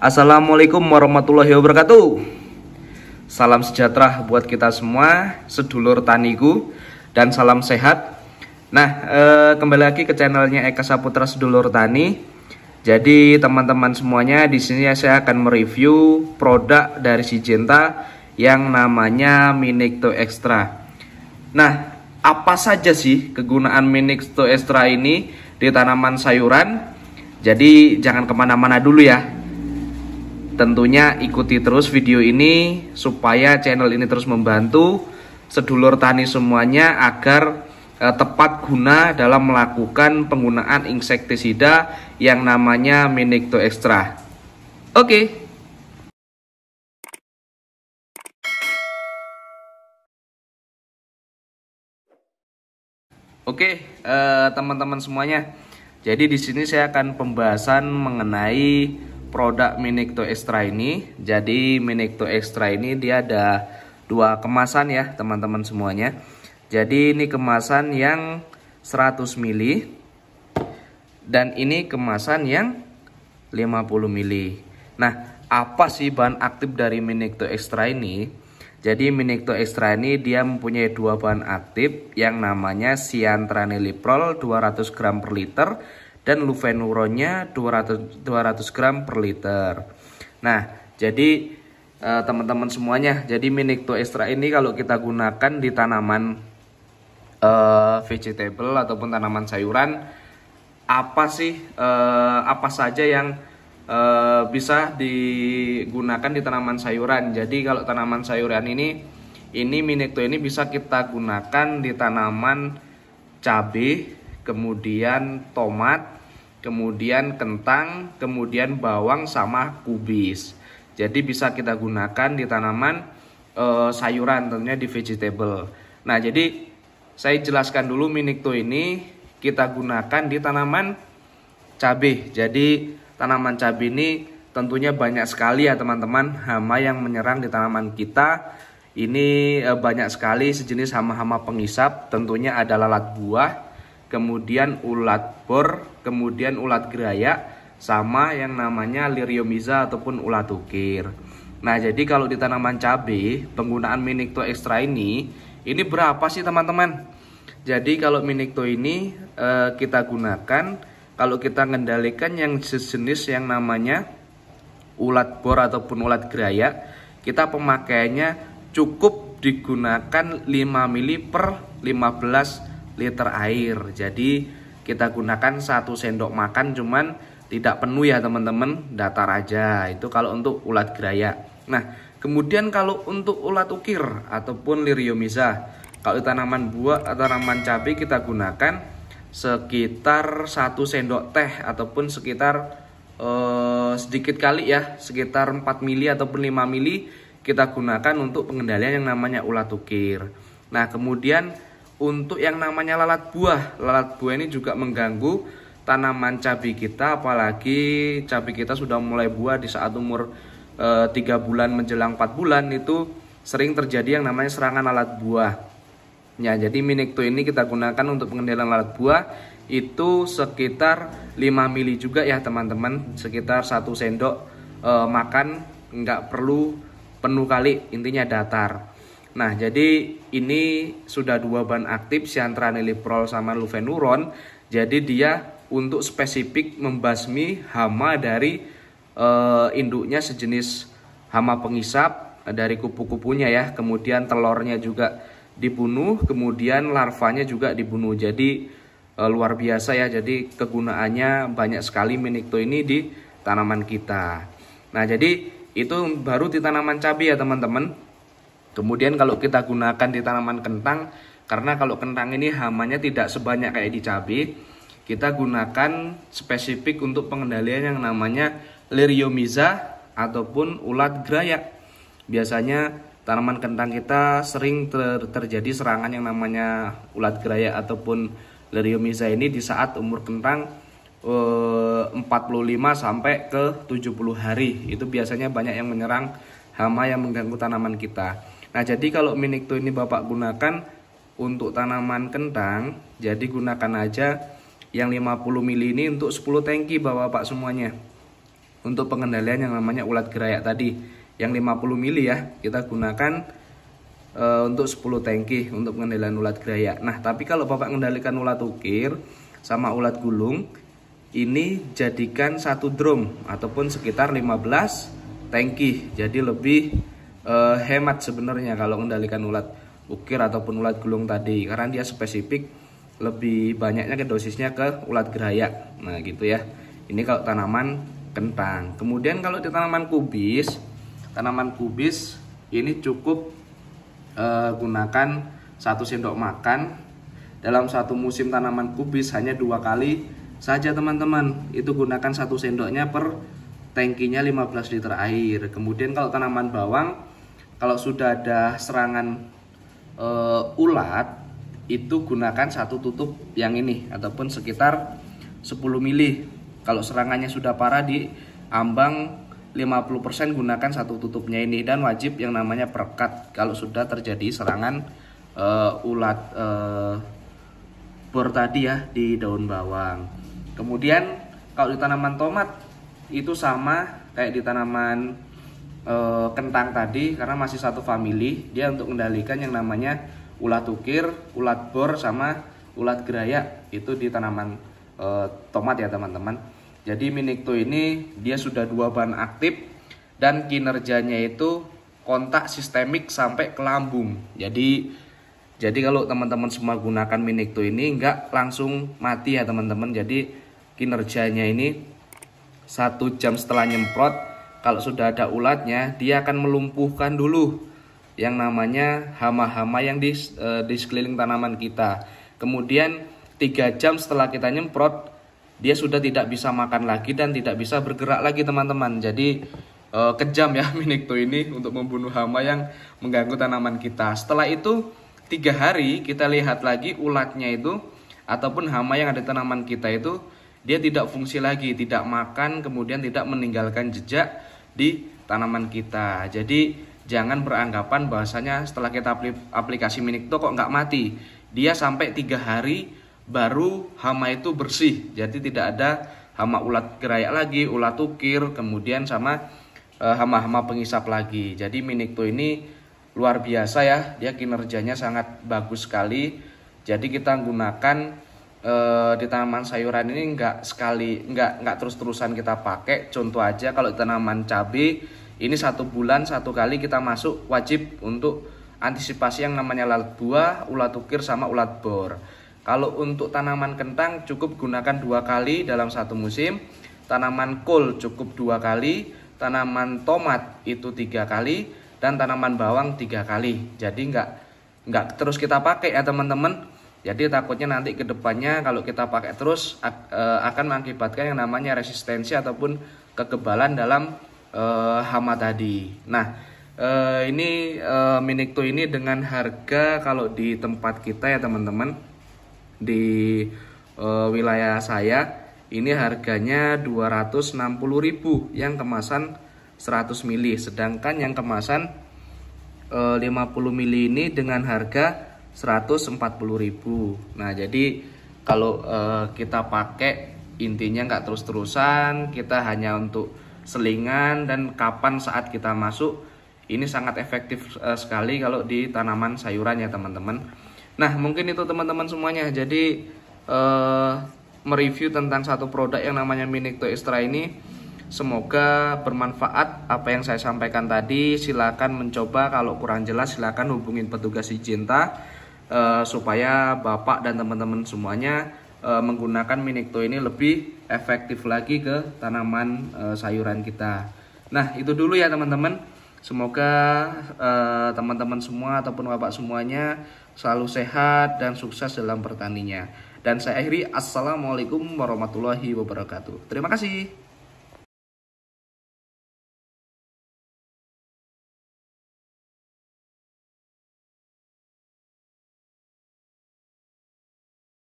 Assalamualaikum warahmatullahi wabarakatuh. Salam sejahtera buat kita semua, sedulur taniku, dan salam sehat. Nah, eh, kembali lagi ke channelnya Eka Saputra Sedulur Tani. Jadi teman-teman semuanya, di sini saya akan mereview produk dari si Jenta yang namanya Minikto Extra. Nah, apa saja sih kegunaan Minikto Extra ini di tanaman sayuran? Jadi jangan kemana-mana dulu ya, Tentunya ikuti terus video ini supaya channel ini terus membantu sedulur tani semuanya agar eh, tepat guna dalam melakukan penggunaan insektisida yang namanya minecto Extra. Oke. Okay. Oke, okay, e, eh, teman-teman semuanya. Jadi di sini saya akan pembahasan mengenai produk Minikto Extra ini. Jadi Minikto Extra ini dia ada dua kemasan ya teman-teman semuanya. Jadi ini kemasan yang 100 mili dan ini kemasan yang 50 mili. Nah, apa sih bahan aktif dari Minikto Extra ini? Jadi Minikto Extra ini dia mempunyai dua bahan aktif yang namanya siantraniliprol 200 gram per liter dan lufenuronnya 200 200 gram per liter. Nah, jadi eh, teman-teman semuanya, jadi minikto extra ini kalau kita gunakan di tanaman uh, vegetable ataupun tanaman sayuran apa sih uh, apa saja yang bisa digunakan di tanaman sayuran. Jadi kalau tanaman sayuran ini ini minikto ini bisa kita gunakan di tanaman cabai, kemudian tomat, kemudian kentang, kemudian bawang sama kubis. Jadi bisa kita gunakan di tanaman e, sayuran tentunya di vegetable. Nah, jadi saya jelaskan dulu minikto ini kita gunakan di tanaman cabai. Jadi tanaman cabai ini tentunya banyak sekali ya teman-teman hama yang menyerang di tanaman kita. Ini eh, banyak sekali sejenis hama-hama pengisap, tentunya ada lalat buah kemudian ulat bor, kemudian ulat geraya, sama yang namanya liriomiza ataupun ulat ukir. Nah, jadi kalau di tanaman cabai, penggunaan minikto ekstra ini, ini berapa sih teman-teman? Jadi kalau minikto ini eh, kita gunakan, kalau kita mengendalikan yang sejenis yang namanya ulat bor ataupun ulat geraya, kita pemakaiannya cukup digunakan 5 mili per 15 liter air jadi kita gunakan satu sendok makan cuman tidak penuh ya teman-teman datar aja itu kalau untuk ulat geraya nah kemudian kalau untuk ulat ukir ataupun liriomisa kalau tanaman buah atau tanaman cabai kita gunakan sekitar satu sendok teh ataupun sekitar eh, sedikit kali ya sekitar 4 mili ataupun 5 mili kita gunakan untuk pengendalian yang namanya ulat ukir nah kemudian untuk yang namanya lalat buah. Lalat buah ini juga mengganggu tanaman cabai kita apalagi cabai kita sudah mulai buah di saat umur eh, tiga 3 bulan menjelang 4 bulan itu sering terjadi yang namanya serangan lalat buah. Ya, jadi minikto ini kita gunakan untuk pengendalian lalat buah itu sekitar 5 mili juga ya teman-teman, sekitar 1 sendok e, makan nggak perlu penuh kali, intinya datar. Nah, jadi ini sudah dua ban aktif siantraniloprol sama lufenuron. Jadi dia untuk spesifik membasmi hama dari e, induknya sejenis hama pengisap eh, dari kupu-kupunya ya. Kemudian telurnya juga dibunuh, kemudian larvanya juga dibunuh. Jadi e, luar biasa ya. Jadi kegunaannya banyak sekali minikto ini di tanaman kita. Nah, jadi itu baru di tanaman cabai ya, teman-teman. Kemudian kalau kita gunakan di tanaman kentang, karena kalau kentang ini hamanya tidak sebanyak kayak di cabai, kita gunakan spesifik untuk pengendalian yang namanya liriomiza ataupun ulat gerayak. Biasanya tanaman kentang kita sering ter terjadi serangan yang namanya ulat gerayak ataupun liriomiza ini di saat umur kentang eh, 45 sampai ke 70 hari. Itu biasanya banyak yang menyerang hama yang mengganggu tanaman kita. Nah, jadi kalau Minikto ini Bapak gunakan untuk tanaman kentang, jadi gunakan aja yang 50 mili ini untuk 10 tangki Bapak-bapak semuanya. Untuk pengendalian yang namanya ulat gerayak tadi, yang 50 mili ya, kita gunakan e, untuk 10 tangki untuk pengendalian ulat gerayak. Nah, tapi kalau Bapak mengendalikan ulat ukir sama ulat gulung, ini jadikan satu drum ataupun sekitar 15 tangki jadi lebih uh, hemat sebenarnya kalau mengendalikan ulat ukir ataupun ulat gulung tadi karena dia spesifik lebih banyaknya ke dosisnya ke ulat gerayak nah gitu ya ini kalau tanaman kentang kemudian kalau di tanaman kubis tanaman kubis ini cukup uh, gunakan satu sendok makan dalam satu musim tanaman kubis hanya dua kali saja teman-teman itu gunakan satu sendoknya per tangkinya 15 liter air kemudian kalau tanaman bawang kalau sudah ada serangan e, ulat itu gunakan satu tutup yang ini ataupun sekitar 10 mili kalau serangannya sudah parah di ambang 50% gunakan satu tutupnya ini dan wajib yang namanya perekat kalau sudah terjadi serangan e, ulat e, bor tadi ya di daun bawang kemudian kalau di tanaman tomat itu sama kayak di tanaman e, kentang tadi karena masih satu family dia untuk mengendalikan yang namanya ulat ukir, ulat bor sama ulat gerayak itu di tanaman e, tomat ya teman-teman. Jadi Minikto ini dia sudah dua bahan aktif dan kinerjanya itu kontak sistemik sampai ke lambung. Jadi jadi kalau teman-teman semua gunakan Minikto ini nggak langsung mati ya teman-teman. Jadi kinerjanya ini satu jam setelah nyemprot kalau sudah ada ulatnya dia akan melumpuhkan dulu yang namanya hama-hama yang di, e, di sekeliling tanaman kita. Kemudian tiga jam setelah kita nyemprot dia sudah tidak bisa makan lagi dan tidak bisa bergerak lagi teman-teman. Jadi e, kejam ya minikto ini untuk membunuh hama yang mengganggu tanaman kita. Setelah itu tiga hari kita lihat lagi ulatnya itu ataupun hama yang ada di tanaman kita itu dia tidak fungsi lagi, tidak makan, kemudian tidak meninggalkan jejak di tanaman kita. Jadi jangan beranggapan bahwasanya setelah kita aplikasi Minikto kok nggak mati. Dia sampai tiga hari baru hama itu bersih. Jadi tidak ada hama ulat gerayak lagi, ulat ukir, kemudian sama eh, hama-hama pengisap lagi. Jadi Minikto ini luar biasa ya. Dia kinerjanya sangat bagus sekali. Jadi kita gunakan uh, di tanaman sayuran ini nggak sekali nggak nggak terus terusan kita pakai contoh aja kalau tanaman cabai ini satu bulan satu kali kita masuk wajib untuk antisipasi yang namanya lalat buah ulat ukir sama ulat bor kalau untuk tanaman kentang cukup gunakan dua kali dalam satu musim tanaman kol cukup dua kali tanaman tomat itu tiga kali dan tanaman bawang tiga kali jadi nggak nggak terus kita pakai ya teman-teman jadi takutnya nanti kedepannya kalau kita pakai terus eh, akan mengakibatkan yang namanya resistensi ataupun kekebalan dalam uh, hama tadi. Nah, uh, ini uh, Minikto ini dengan harga kalau di tempat kita ya teman-teman di uh, wilayah saya ini harganya 260.000 yang kemasan 100 mili, sedangkan yang kemasan uh, 50 mili ini dengan harga 140.000. Nah, jadi kalau uh, kita pakai intinya nggak terus-terusan, kita hanya untuk selingan dan kapan saat kita masuk ini sangat efektif uh, sekali kalau di tanaman sayuran ya teman-teman. Nah mungkin itu teman-teman semuanya. Jadi uh, mereview tentang satu produk yang namanya Minikto Extra ini. Semoga bermanfaat apa yang saya sampaikan tadi. Silakan mencoba kalau kurang jelas silakan hubungin petugas cinta. Eh, supaya Bapak dan teman-teman semuanya uh, menggunakan Minikto ini lebih efektif lagi ke tanaman uh, sayuran kita. Nah, itu dulu ya teman-teman. Semoga teman-teman uh, semua ataupun Bapak semuanya selalu sehat dan sukses dalam pertaninya. Dan saya akhiri, Assalamualaikum warahmatullahi wabarakatuh. Terima kasih.